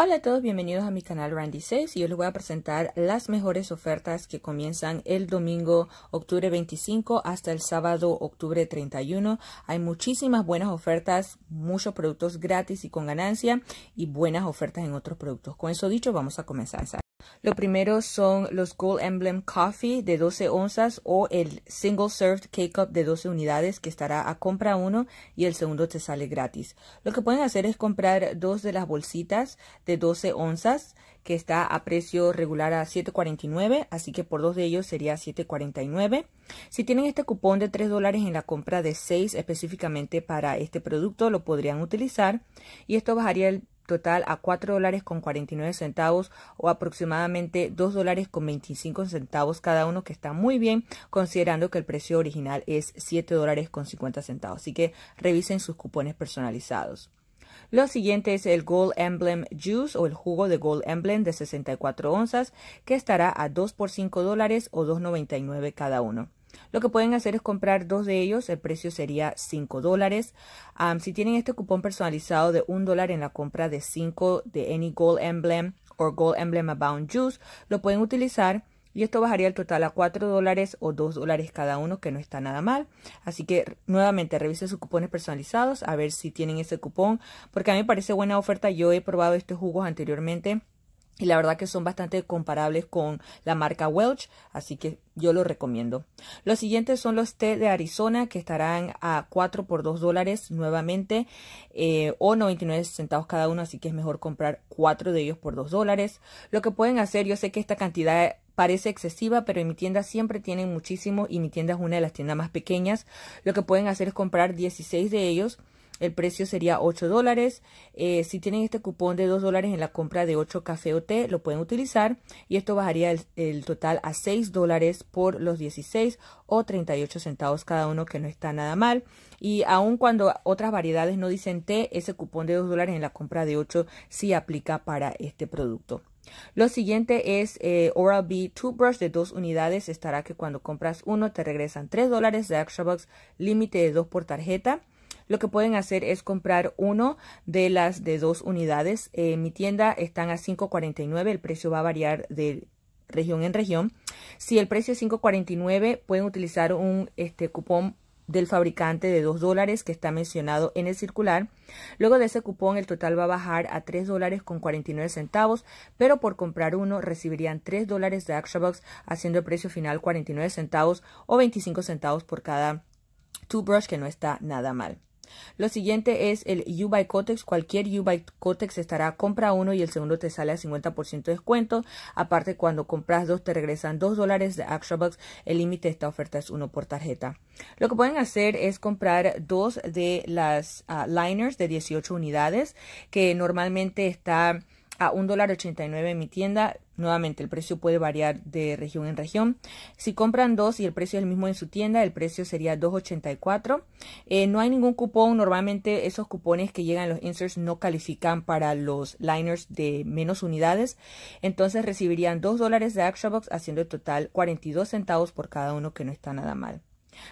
Hola a todos, bienvenidos a mi canal Randy Says y hoy les voy a presentar las mejores ofertas que comienzan el domingo octubre 25 hasta el sábado octubre 31. Hay muchísimas buenas ofertas, muchos productos gratis y con ganancia y buenas ofertas en otros productos. Con eso dicho, vamos a comenzar. Lo primero son los Gold Emblem Coffee de 12 onzas o el Single Served K-Cup de 12 unidades que estará a compra uno y el segundo te sale gratis. Lo que pueden hacer es comprar dos de las bolsitas de 12 onzas que está a precio regular a 7.49, así que por dos de ellos sería 7.49. Si tienen este cupón de 3 dólares en la compra de 6 específicamente para este producto, lo podrían utilizar y esto bajaría el total a 4 dólares con 49 centavos o aproximadamente 2 dólares con 25 centavos cada uno, que está muy bien considerando que el precio original es 7 dólares con 50 centavos. Así que revisen sus cupones personalizados. Lo siguiente es el Gold Emblem Juice o el jugo de Gold Emblem de 64 onzas que estará a 2 por 5 dólares o 2.99 cada uno. Lo que pueden hacer es comprar dos de ellos, el precio sería 5 dólares. si tienen este cupón personalizado de 1 dólar en la compra de 5 de Any Gold Emblem o Gold Emblem Abound Juice, lo pueden utilizar y esto bajaría el total a 4 dólares o 2 dólares cada uno, que no está nada mal. Así que nuevamente revisen sus cupones personalizados a ver si tienen ese cupón, porque a mí me parece buena oferta. Yo he probado estos jugos anteriormente y la verdad que son bastante comparables con la marca Welch, así que yo lo recomiendo. Los siguientes son los té de Arizona que estarán a 4 por 2 dólares nuevamente eh, o 99 centavos cada uno, así que es mejor comprar 4 de ellos por 2 dólares. Lo que pueden hacer, yo sé que esta cantidad parece excesiva, pero en mi tienda siempre tienen muchísimo y mi tienda es una de las tiendas más pequeñas. Lo que pueden hacer es comprar 16 de ellos el precio sería 8 dólares. Eh, si tienen este cupón de 2 dólares en la compra de 8 café o té, lo pueden utilizar y esto bajaría el, total a 6 dólares por los 16 o 38 centavos cada uno, que no está nada mal. Y aun cuando otras variedades no dicen té, ese cupón de 2 dólares en la compra de 8 sí aplica para este producto. Lo siguiente es eh, Oral-B Toothbrush de dos unidades. Estará que cuando compras uno te regresan 3 dólares de Extra límite de 2 por tarjeta lo que pueden hacer es comprar uno de las de dos unidades. Eh, en mi tienda están a 5.49, el precio va a variar de región en región. Si el precio es 5.49, pueden utilizar un este, cupón del fabricante de 2 dólares que está mencionado en el circular. Luego de ese cupón el total va a bajar a 3 dólares con 49 centavos, pero por comprar uno recibirían 3 dólares de ActionBox haciendo el precio final 49 centavos o 25 centavos por cada toothbrush que no está nada mal. Lo siguiente es el U-Buy Cotex. Cualquier U-Buy Cotex estará compra uno y el segundo te sale a 50% de descuento. Aparte, cuando compras dos, te regresan dos dólares de Extra Bucks. El límite de esta oferta es uno por tarjeta. Lo que pueden hacer es comprar dos de las ah, liners de 18 unidades que normalmente está a un dólar en mi tienda. Nuevamente, el precio puede variar de región en región. Si compran dos y el precio es el mismo en su tienda, el precio sería 2.84. Eh, no hay ningún cupón. Normalmente esos cupones que llegan a los inserts no califican para los liners de menos unidades. Entonces recibirían 2 dólares de ActionBox, haciendo el total 42 centavos por cada uno, que no está nada mal.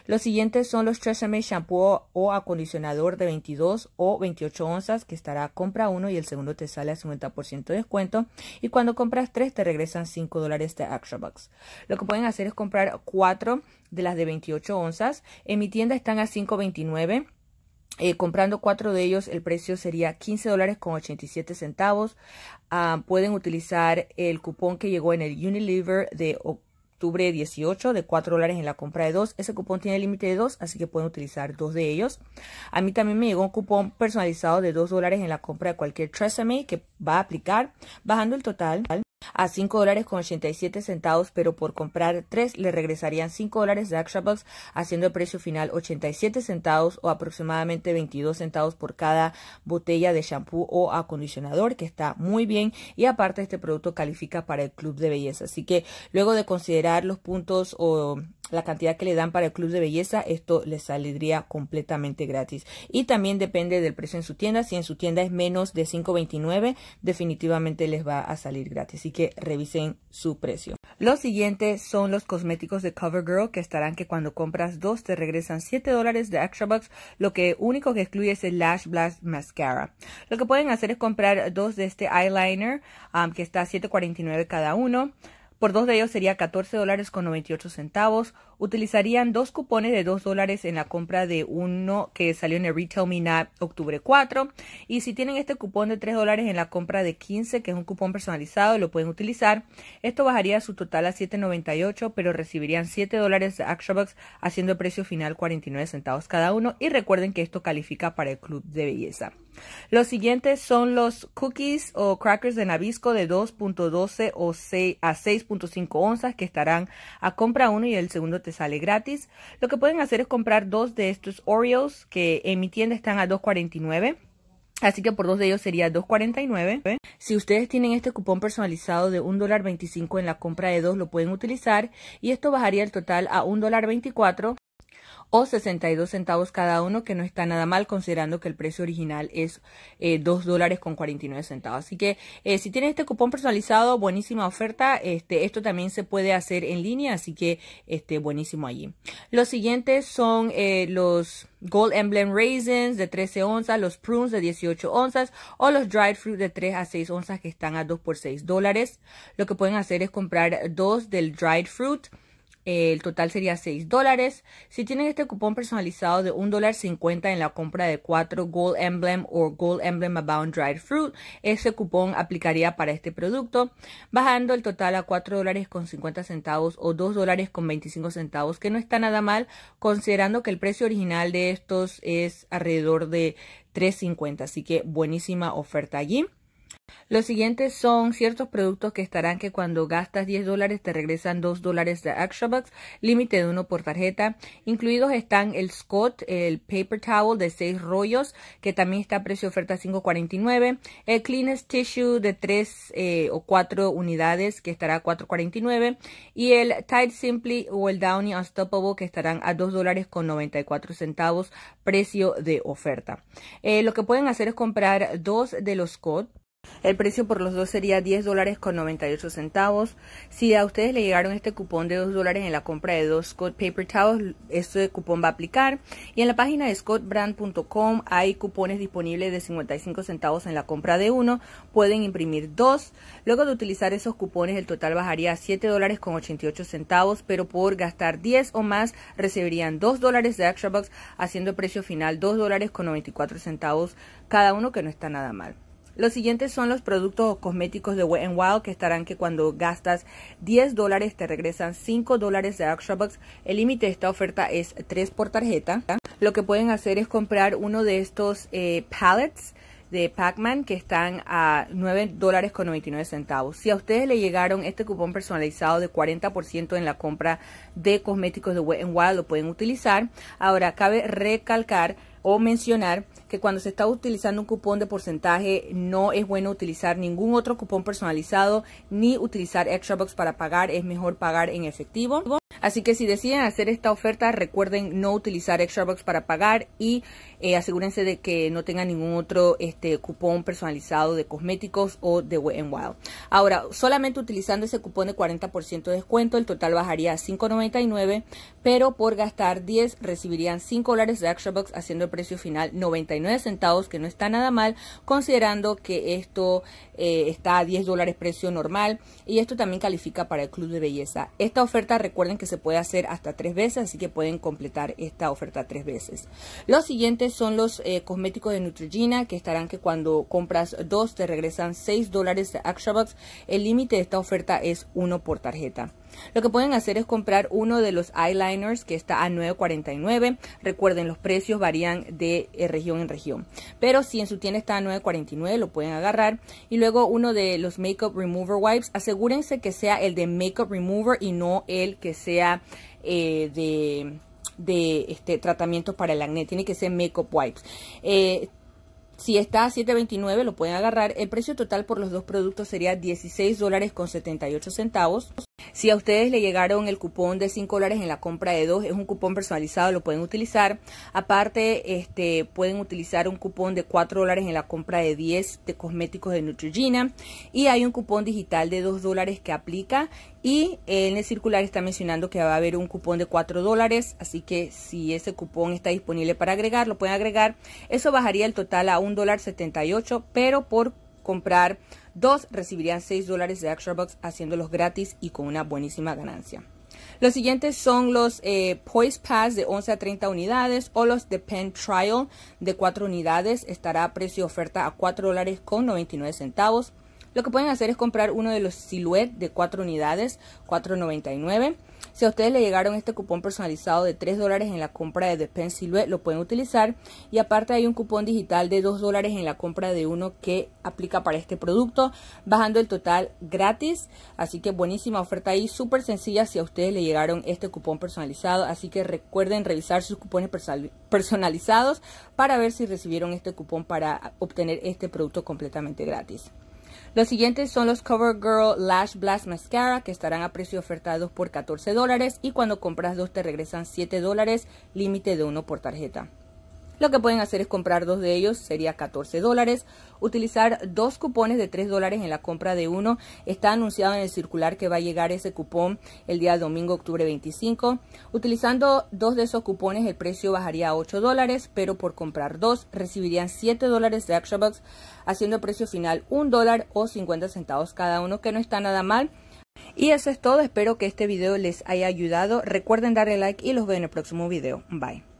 Los siguientes son los Tresemme Shampoo o acondicionador de 22 o 28 onzas que estará compra uno y el segundo te sale a 50% de descuento y cuando compras tres te regresan 5 dólares de extra bucks. Lo que pueden hacer es comprar cuatro de las de 28 onzas. En mi tienda están a 5.29. Eh, comprando cuatro de ellos, el precio sería 15 dólares con 87 centavos. Ah, pueden utilizar el cupón que llegó en el Unilever de octubre 18 de 4 dólares en la compra de dos. Ese cupón tiene límite de dos, así que pueden utilizar dos de ellos. A mí también me llegó un cupón personalizado de 2 dólares en la compra de cualquier Tresemme que va a aplicar, bajando el total a 5 dólares con 87 centavos, pero por comprar 3 le regresarían 5 dólares de Extra Bucks, haciendo el precio final 87 centavos o aproximadamente 22 centavos por cada botella de shampoo o acondicionador, que está muy bien. Y aparte, este producto califica para el club de belleza. Así que luego de considerar los puntos o la cantidad que le dan para el club de belleza, esto les saldría completamente gratis. Y también depende del precio en su tienda. Si en su tienda es menos de 5.29, definitivamente les va a salir gratis. Así que revisen su precio. Lo siguiente son los cosméticos de CoverGirl que estarán que cuando compras dos te regresan 7 dólares de extra bucks. Lo que único que excluye es el Lash Blast Mascara. Lo que pueden hacer es comprar dos de este eyeliner um, que está 7.49 cada uno. Por dos de ellos sería $14.98. dólares con centavos. Utilizarían dos cupones de 2 dólares en la compra de uno que salió en el Retail Not octubre 4. Y si tienen este cupón de 3 dólares en la compra de 15, que es un cupón personalizado, lo pueden utilizar. Esto bajaría su total a 7.98, pero recibirían 7 dólares de Extra haciendo el precio final 49 centavos cada uno. Y recuerden que esto califica para el club de belleza. Los siguientes son los cookies o crackers de Nabisco de 2.12 o a 6.5 onzas que estarán a compra uno y el segundo te sale gratis. Lo que pueden hacer es comprar dos de estos Oreos que en mi tienda están a 2.49. Así que por dos de ellos sería $2.49. Si ustedes tienen este cupón personalizado de $1.25 en la compra de dos, lo pueden utilizar. Y esto bajaría el total a $1.24 o 62 centavos cada uno, que no está nada mal considerando que el precio original es eh, 2 dólares con 49 centavos. Así que eh, si tienes este cupón personalizado, buenísima oferta. Este, esto también se puede hacer en línea, así que este, buenísimo allí. Los siguientes son eh, los Gold Emblem Raisins de 13 onzas, los prunes de 18 onzas o los dried fruit de 3 a 6 onzas que están a 2 por 6 dólares. Lo que pueden hacer es comprar dos del dried fruit el total sería 6 dólares. Si tienen este cupón personalizado de $1.50 en la compra de 4 Gold Emblem o Gold Emblem Abound Dried Fruit, ese cupón aplicaría para este producto, bajando el total a $4.50 centavos o $2.25 centavos, que no está nada mal considerando que el precio original de estos es alrededor de $3.50, así que buenísima oferta allí. Los siguientes son ciertos productos que estarán que cuando gastas 10 dólares te regresan 2 dólares de Extra Bucks, límite de uno por tarjeta. Incluidos están el Scott, el Paper Towel de 6 rollos, que también está a precio de oferta 5.49. El Cleanest Tissue de 3 eh, o 4 unidades, que estará a 4.49. Y el Tide Simply o el Downy Unstoppable, que estarán a $2.94, dólares con centavos, precio de oferta. Eh, lo que pueden hacer es comprar dos de los Scott el precio por los dos sería $10.98. dólares con centavos. Si a ustedes le llegaron este cupón de 2 dólares en la compra de dos Scott Paper Towels, este cupón va a aplicar. Y en la página de scottbrand.com hay cupones disponibles de 55 centavos en la compra de uno. Pueden imprimir dos. Luego de utilizar esos cupones, el total bajaría a $7.88, dólares con centavos, pero por gastar 10 o más recibirían 2 dólares de Extra Box, haciendo el precio final $2.94 dólares con centavos cada uno, que no está nada mal. Los siguientes son los productos cosméticos de Wet n Wild que estarán que cuando gastas 10 dólares te regresan 5 dólares de Extra Bucks. El límite de esta oferta es 3 por tarjeta. Lo que pueden hacer es comprar uno de estos eh, de Pac-Man que están a $9.99. dólares con centavos. Si a ustedes le llegaron este cupón personalizado de 40% en la compra de cosméticos de Wet n Wild, lo pueden utilizar. Ahora, cabe recalcar o mencionar que cuando se está utilizando un cupón de porcentaje no es bueno utilizar ningún otro cupón personalizado ni utilizar extra para pagar, es mejor pagar en efectivo. Así que si deciden hacer esta oferta, recuerden no utilizar extra para pagar y eh, asegúrense de que no tengan ningún otro este, cupón personalizado de cosméticos o de Wet n Wild. Ahora, solamente utilizando ese cupón de 40% de descuento, el total bajaría a 5.99, pero por gastar 10 recibirían 5 dólares de extra haciendo el precio final 99 9 centavos, que no está nada mal, considerando que esto eh, está a 10 dólares precio normal y esto también califica para el club de belleza. Esta oferta recuerden que se puede hacer hasta tres veces, así que pueden completar esta oferta tres veces. Los siguientes son los eh, cosméticos de nutrigina que estarán que cuando compras dos te regresan 6 dólares de Action El límite de esta oferta es uno por tarjeta. Lo que pueden hacer es comprar uno de los eyeliners que está a 9.49. Recuerden, los precios varían de eh, región en región. Pero si en su tienda está a 9.49, lo pueden agarrar. Y luego uno de los Makeup Remover Wipes. Asegúrense que sea el de Makeup Remover y no el que sea eh, de, este, tratamiento para el acné. Tiene que ser Makeup Wipes. Eh, si está a 7.29 lo pueden agarrar. El precio total por los dos productos sería $16.78 dólares si a ustedes le llegaron el cupón de 5 dólares en la compra de 2, es un cupón personalizado, lo pueden utilizar. Aparte, este, pueden utilizar un cupón de 4 dólares en la compra de 10 de cosméticos de Neutrogena. Y hay un cupón digital de 2 dólares que aplica. Y en el circular está mencionando que va a haber un cupón de 4 dólares. Así que si ese cupón está disponible para agregar, lo pueden agregar. Eso bajaría el total a un dólar 78, pero por comprar dos, recibirían 6 dólares de Extra box haciéndolos gratis y con una buenísima ganancia. Los siguientes son los eh, Poise Pass de 11 a 30 unidades o los de Pen Trial de 4 unidades. Estará a precio oferta a 4 dólares con 99 centavos. Lo que pueden hacer es comprar uno de los Silhouette de 4 unidades, 4.99 si a ustedes le llegaron este cupón personalizado de 3 dólares en la compra de The Pen Silhouette, lo pueden utilizar. Y aparte hay un cupón digital de 2 dólares en la compra de uno que aplica para este producto, bajando el total gratis. Así que buenísima oferta ahí, súper sencilla si a ustedes le llegaron este cupón personalizado. Así que recuerden revisar sus cupones personalizados para ver si recibieron este cupón para obtener este producto completamente gratis. Los siguientes son los CoverGirl Lash Blast Mascara que estarán a precio ofertados por 14 y cuando compras dos te regresan 7 dólares, límite de uno por tarjeta. Lo que pueden hacer es comprar dos de ellos, sería 14 dólares. Utilizar dos cupones de 3 dólares en la compra de uno. Está anunciado en el circular que va a llegar ese cupón el día domingo, octubre 25. Utilizando dos de esos cupones, el precio bajaría a 8 dólares, pero por comprar dos recibirían 7 dólares de Extra haciendo el precio final 1 dólar o 50 centavos cada uno, que no está nada mal. Y eso es todo, espero que este video les haya ayudado. Recuerden darle like y los veo en el próximo video. Bye.